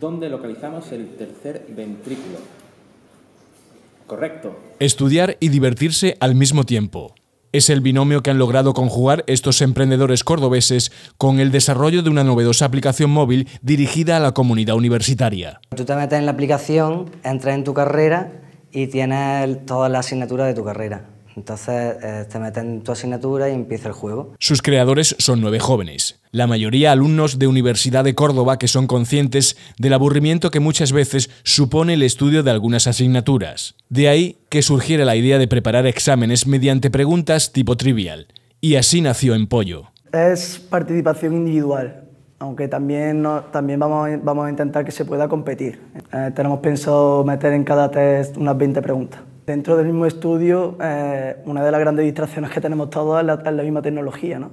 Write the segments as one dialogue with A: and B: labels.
A: ¿Dónde localizamos el tercer ventrículo. Correcto. Estudiar y divertirse al mismo tiempo. Es el binomio que han logrado conjugar estos emprendedores cordobeses con el desarrollo de una novedosa aplicación móvil dirigida a la comunidad universitaria.
B: Tú te metes en la aplicación, entras en tu carrera y tienes todas las asignaturas de tu carrera. Entonces te eh, metes en tu asignatura y empieza el juego.
A: Sus creadores son nueve jóvenes, la mayoría alumnos de Universidad de Córdoba que son conscientes del aburrimiento que muchas veces supone el estudio de algunas asignaturas. De ahí que surgiera la idea de preparar exámenes mediante preguntas tipo trivial. Y así nació Empollo.
B: Es participación individual, aunque también, también vamos, vamos, a intentar que se pueda competir. Eh, tenemos pensado meter en cada test unas 20 preguntas. Dentro del mismo estudio, eh, una de las grandes distracciones que tenemos todos es la, misma tecnología. ¿no?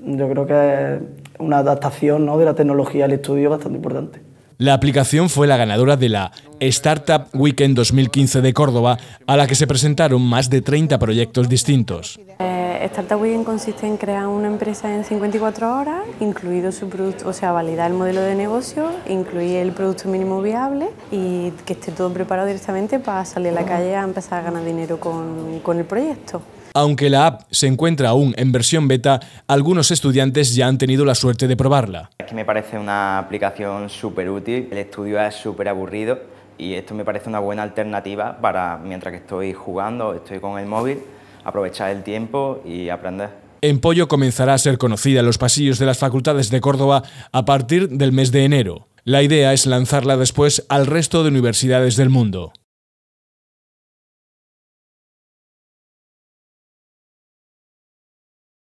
B: Yo creo que una adaptación ¿no? de la tecnología al estudio es bastante importante.
A: La aplicación fue la ganadora de la Startup Weekend 2015 de Córdoba, a la que se presentaron más de 30 proyectos distintos.
C: Eh, Startup consiste en crear una empresa en 54 horas, incluido su producto, o sea, validar el modelo de negocio, incluir el producto mínimo viable y que esté todo preparado directamente para salir a la calle a empezar a ganar dinero con, con el proyecto.
A: Aunque la app se encuentra aún en versión beta, algunos estudiantes ya han tenido la suerte de probarla. que me parece una aplicación súper útil, el estudio es súper aburrido y esto me parece una buena alternativa para mientras que estoy jugando, estoy con el móvil, aprovechar el tiempo y aprender. Empollo comenzará a ser conocida en los pasillos de las facultades de Córdoba a partir del mes de enero. La idea es lanzarla después al resto de universidades del mundo.